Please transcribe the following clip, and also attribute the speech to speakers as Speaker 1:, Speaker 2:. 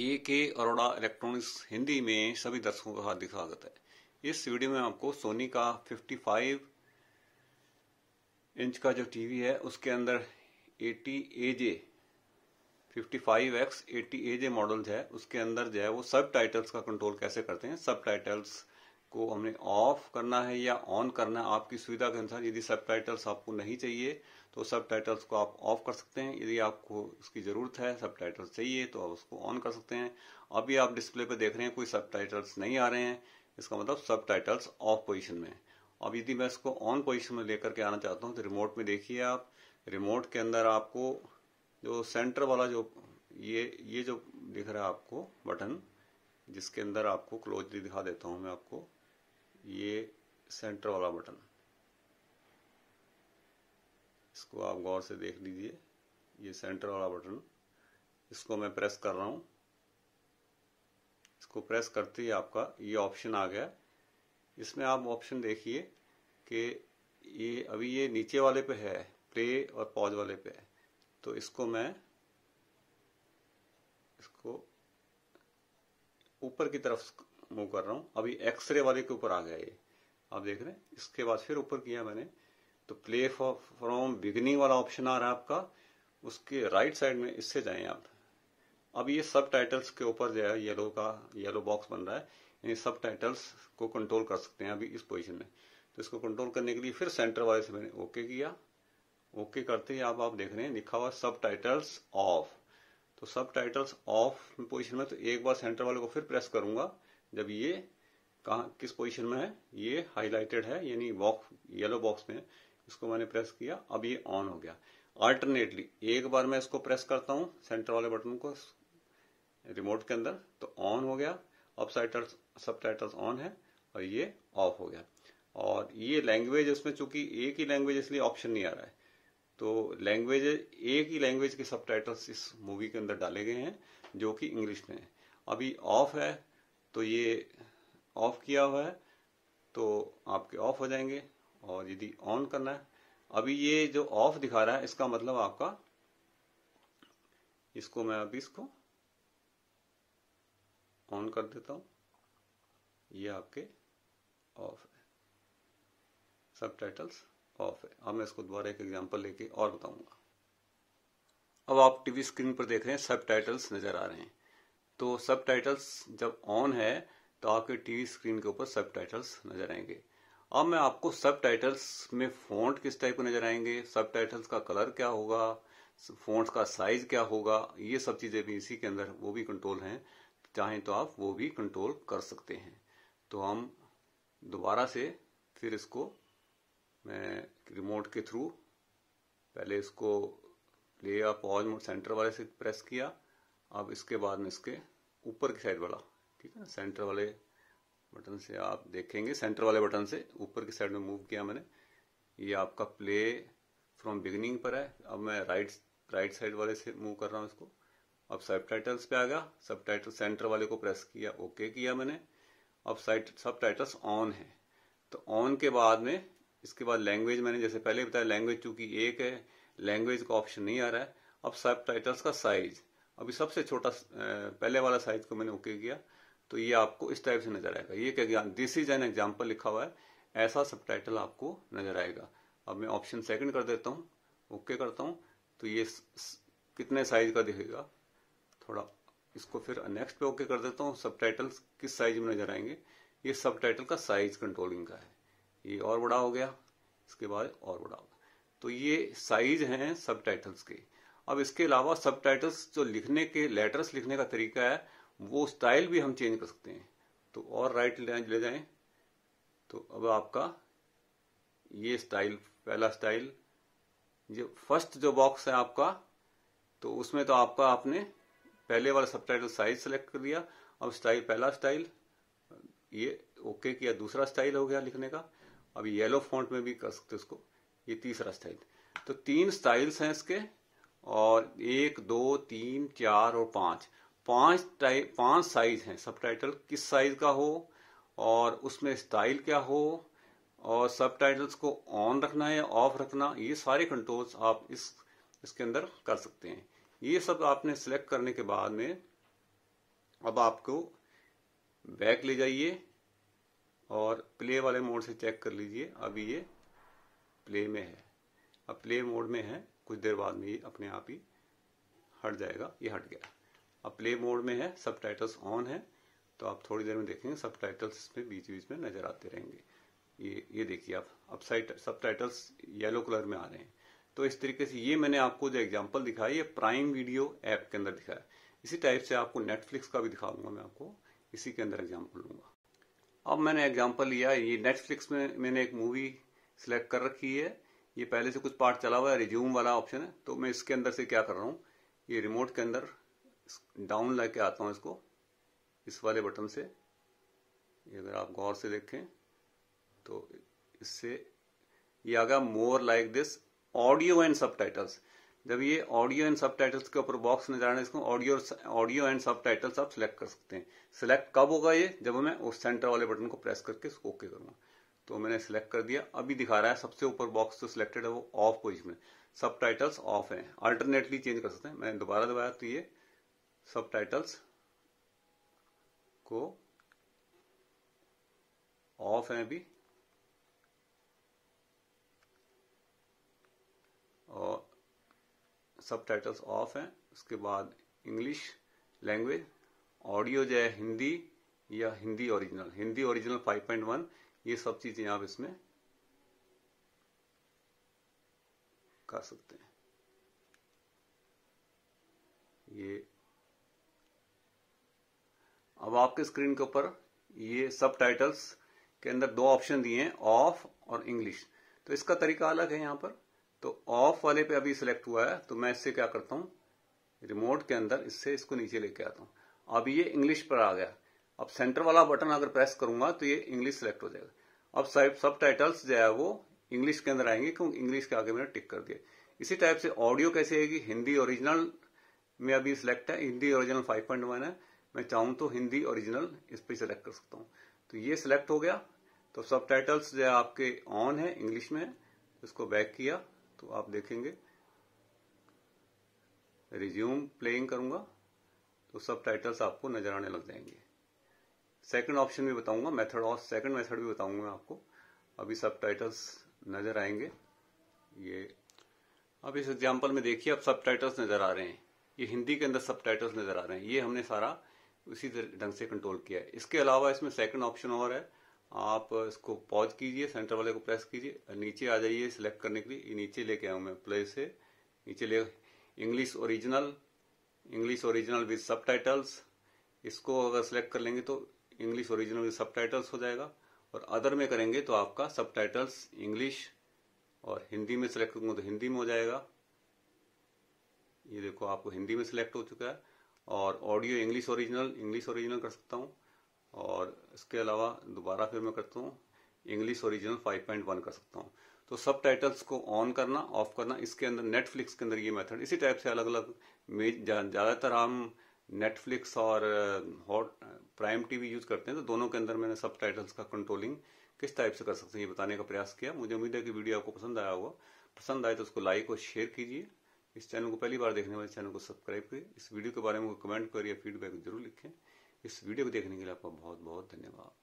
Speaker 1: ए के अरोड़ा इलेक्ट्रॉनिक्स हिंदी में सभी दर्शकों का हार्दिक स्वागत है इस वीडियो में आपको सोनी का 55 इंच का जो टीवी है उसके अंदर J fifty five X eighty J model है उसके अंदर जो है वो सब टाइटल्स का कंट्रोल कैसे करते हैं सब टाइटल्स को हमने ऑफ करना है या ऑन करना है आपकी सुविधा के अनुसार यदि सब आपको नहीं चाहिए तो सब को आप ऑफ कर सकते हैं यदि आपको उसकी ज़रूरत है सब चाहिए तो आप उसको ऑन कर सकते हैं अभी आप डिस्प्ले पर देख रहे हैं कोई सब नहीं आ रहे हैं इसका मतलब सब टाइटल्स ऑफ पोजिशन में अब यदि मैं इसको ऑन पोजिशन में लेकर के आना चाहता हूँ तो रिमोट में देखिए आप रिमोट के अंदर आपको जो सेंटर वाला जो ये ये जो दिख रहा है आपको बटन जिसके अंदर आपको क्लोज दिखा देता हूँ मैं आपको ये सेंटर वाला बटन इसको आप गौर से देख लीजिए ये सेंटर वाला बटन इसको मैं प्रेस कर रहा हूं इसको प्रेस करते ही आपका ये ऑप्शन आ गया इसमें आप ऑप्शन देखिए कि ये अभी ये नीचे वाले पे है प्ले और पॉज वाले पे है तो इसको मैं इसको ऊपर की तरफ मूव कर रहा हूं अभी एक्सरे वाले के ऊपर आ गया ये आप देख रहे हैं इसके बाद फिर ऊपर किया मैंने तो प्ले फ्रॉम बिगनिंग वाला ऑप्शन आ रहा है आपका उसके राइट साइड में इससे जाएं आप अब ये सब टाइटल्स के ऊपर जो है येलो का येलो बॉक्स बन रहा है यानी सब टाइटल्स को कंट्रोल कर सकते हैं अभी इस पोजिशन में तो इसको कंट्रोल करने के लिए फिर सेंटर वाले से मैंने ओके किया ओके करते ही आप आप देख रहे हैं लिखा हुआ सब टाइटल्स ऑफ तो सब टाइटल्स ऑफ पोजिशन में तो एक बार सेंटर वाले को फिर प्रेस करूंगा जब ये कहा किस पोजीशन में है ये हाईलाइटेड है यानी बॉक्स येलो बॉक्स में इसको मैंने प्रेस किया अब ये ऑन हो गया अल्टरनेटली एक बार मैं इसको प्रेस करता हूं सेंटर वाले बटन को रिमोट के अंदर तो ऑन हो गया अब सब टाइटल्स ऑन है और ये ऑफ हो गया और ये लैंग्वेज इसमें चूंकि एक ही लैंग्वेज इसलिए ऑप्शन नहीं आ रहा है तो लैंग्वेज एक ही लैंग्वेज के सब टाइटल्स इस मूवी के अंदर डाले गए हैं जो कि इंग्लिश में है अभी ऑफ है तो ये ऑफ किया हुआ है तो आपके ऑफ हो जाएंगे और यदि ऑन करना है अभी ये जो ऑफ दिखा रहा है इसका मतलब आपका इसको मैं अभी इसको ऑन कर देता हूं ये आपके ऑफ है सब टाइटल्स ऑफ है अब मैं इसको दोबारा एक एग्जांपल लेके और बताऊंगा अब आप टीवी स्क्रीन पर देख रहे हैं सब टाइटल्स नजर आ रहे हैं तो सब जब ऑन है तो आपके टीवी स्क्रीन के ऊपर सब नजर आएंगे अब मैं आपको सब में फ़ॉन्ट किस टाइप के नज़र आएंगे सब का कलर क्या होगा फ़ॉन्ट का साइज क्या होगा ये सब चीज़ें भी इसी के अंदर वो भी कंट्रोल हैं चाहें तो आप वो भी कंट्रोल कर सकते हैं तो हम दोबारा से फिर इसको मैं रिमोट के थ्रू पहले इसको प्ले या पॉज सेंटर वाले से प्रेस किया अब इसके बाद में इसके ऊपर की साइड वाला ठीक है ना सेंटर वाले बटन से आप देखेंगे सेंटर वाले बटन से ऊपर की साइड में मूव किया मैंने ये आपका प्ले फ्रॉम बिगनिंग पर है अब मैं राइट राइट साइड वाले से मूव कर रहा हूँ इसको अब सब टाइटल्स पे आ गया सब टाइटल सेंटर वाले को प्रेस किया ओके किया मैंने अब सब टाइटल्स ऑन है तो ऑन के बाद में इसके बाद लैंग्वेज मैंने जैसे पहले बताया लैंग्वेज चूंकि एक है लैंग्वेज का ऑप्शन नहीं आ रहा है अब सब टाइटल्स का साइज़ अभी सबसे छोटा पहले वाला साइज को मैंने ओके किया तो ये आपको इस टाइप से नजर आएगा ये क्या दिस इज एन एग्जाम्पल लिखा हुआ है ऐसा सब आपको नजर आएगा अब मैं ऑप्शन सेकंड कर देता हूँ ओके करता हूँ तो ये कितने साइज का दिखेगा थोड़ा इसको फिर नेक्स्ट पे ओके कर देता हूँ सब किस साइज में नजर आएंगे ये सब का साइज कंट्रोलिंग का है ये और बड़ा हो गया इसके बाद और बड़ा होगा तो ये साइज हैं सब के अब इसके अलावा सब जो लिखने के लेटर्स लिखने का तरीका है वो स्टाइल भी हम चेंज कर सकते हैं तो और राइट ले जाएं तो अब आपका ये स्टाइल पहला स्टाइल जो फर्स्ट जो बॉक्स है आपका तो उसमें तो आपका आपने पहले वाला सब टाइटल साइज सेलेक्ट कर लिया अब स्टाइल पहला स्टाइल ये ओके किया दूसरा स्टाइल हो गया लिखने का अब येलो फॉन्ट में भी कर सकते उसको ये तीसरा स्टाइल तो तीन स्टाइल्स हैं इसके और एक दो तीन चार और पांच पांच टाइप पांच साइज हैं सब टाइटल किस साइज का हो और उसमें स्टाइल क्या हो और सब टाइटल्स को ऑन रखना है ऑफ रखना ये सारे कंट्रोल्स आप इस इसके अंदर कर सकते हैं ये सब आपने सेलेक्ट करने के बाद में अब आपको बैक ले जाइए और प्ले वाले मोड से चेक कर लीजिए अभी ये प्ले में है अब प्ले मोड में है कुछ देर बाद में ये अपने आप ही हट जाएगा ये हट गया अब प्ले मोड में है सब ऑन है तो आप थोड़ी देर में देखेंगे सब टाइटल्स इसमें बीच बीच में नजर आते रहेंगे ये ये देखिए आप अपसाइड सब टाइटल्स येलो कलर में आ रहे हैं तो इस तरीके से ये मैंने आपको जो एग्जाम्पल दिखाई ये प्राइम वीडियो ऐप के अंदर दिखाया इसी टाइप से आपको नेटफ्लिक्स का भी दिखाऊंगा मैं आपको इसी के अंदर एग्जाम्पल लूंगा अब मैंने एग्जाम्पल लिया ये नेटफ्लिक्स में मैंने एक मूवी सिलेक्ट कर रखी है ये पहले से कुछ पार्ट चला हुआ है रिज्यूम वाला ऑप्शन है तो मैं इसके अंदर से क्या कर रहा हूँ ये रिमोट के अंदर डाउन लेके आता हूँ इसको इस वाले बटन से ये अगर आप गौर से देखें तो इससे ये आ गया more like this audio and sub जब ये ऑडियो एंड सब के ऊपर बॉक्स नजर आना इसको ऑडियो ऑडियो एंड सब आप सिलेक्ट कर सकते हैं सिलेक्ट कब होगा ये जब मैं उस सेंटर वाले बटन को प्रेस करके इसको ओके करूंगा तो मैंने सिलेक्ट कर दिया अभी दिखा रहा है सबसे ऊपर बॉक्स जो सिलेक्टेड है वो ऑफ पोजिशन में सब टाइटल्स ऑफ है अल्टरनेटली चेंज कर सकते हैं मैंने दोबारा दबाया तो ये सब टाइटल्स को ऑफ है अभी और सब टाइटल्स ऑफ है उसके बाद इंग्लिश लैंग्वेज ऑडियो जो है हिंदी या हिंदी ओरिजिनल हिंदी ओरिजिनल 5.1 ये सब चीजें आप इसमें कर सकते हैं ये अब आपके स्क्रीन के ऊपर ये सब टाइटल्स के अंदर दो ऑप्शन दिए हैं ऑफ और इंग्लिश तो इसका तरीका अलग है यहां पर तो ऑफ वाले पे अभी सिलेक्ट हुआ है तो मैं इससे क्या करता हूं रिमोट के अंदर इससे इसको नीचे लेके आता हूं अब ये इंग्लिश पर आ गया अब सेंटर वाला बटन अगर प्रेस करूंगा तो ये इंग्लिश सेलेक्ट हो जाएगा अब सब टाइटल्स जो है वो इंग्लिश के अंदर आएंगे क्योंकि इंग्लिश के आगे मैंने टिक कर दिया इसी टाइप से ऑडियो कैसे आएगी हिंदी ओरिजिनल में अभी सिलेक्ट है हिंदी ओरिजिनल 5.1 है मैं चाहूँ तो हिंदी ओरिजिनल इस पर सिलेक्ट कर सकता हूँ तो ये सिलेक्ट हो गया तो सब टाइटल्स जो है आपके ऑन है इंग्लिश में है इसको बैक किया तो आप देखेंगे रिज्यूम प्लेइंग करूंगा तो सब टाइटल्स आपको नजर आने लग जाएंगे सेकंड ऑप्शन भी बताऊंगा मेथड और सेकंड मेथड भी बताऊंगा आपको अभी सब टाइटल्स नजर आएंगे ये अब इस एग्जाम्पल में देखिए अब सब टाइटल्स नजर आ रहे हैं ये हिंदी के अंदर सब टाइटल्स नजर आ रहे हैं ये हमने सारा उसी ढंग से कंट्रोल किया है इसके अलावा इसमें सेकंड ऑप्शन और है आप इसको पॉज कीजिए सेंटर वाले को प्रेस कीजिए नीचे आ जाइए सिलेक्ट करने के लिए नीचे लेके आऊँ मैं प्ले से नीचे ले English original English original with sub इसको अगर सेलेक्ट कर लेंगे तो इंग्लिश ओरिजिनल सब टाइटल्स हो जाएगा और अदर में करेंगे तो आपका सब इंग्लिश और हिंदी में सिलेक्ट करूंगा तो हिंदी में हो जाएगा ये देखो आपको हिंदी में सिलेक्ट हो चुका है और audio English original English original कर सकता हूँ और इसके अलावा दोबारा फिर मैं करता हूँ इंग्लिश ओरिजिनल 5.1 कर सकता हूँ तो सब टाइटल्स को ऑन करना ऑफ करना इसके अंदर नेटफ्लिक्स के अंदर ये मेथड इसी टाइप से अलग अलग ज़्यादातर हम नेटफ्लिक्स और हॉट प्राइम टीवी यूज करते हैं तो दोनों के अंदर मैंने सब टाइटल्स का कंट्रोलिंग किस टाइप से कर सकते हैं ये बताने का प्रयास किया मुझे उम्मीद है कि वीडियो आपको पसंद आया होगा पसंद आए तो उसको लाइक और शेयर कीजिए इस चैनल को पहली बार देखने वाले चैनल को सब्सक्राइब करिए इस वीडियो के बारे में कमेंट करिए फीडबैक जरूर लिखें इस वीडियो को देखने के लिए आपका बहुत बहुत धन्यवाद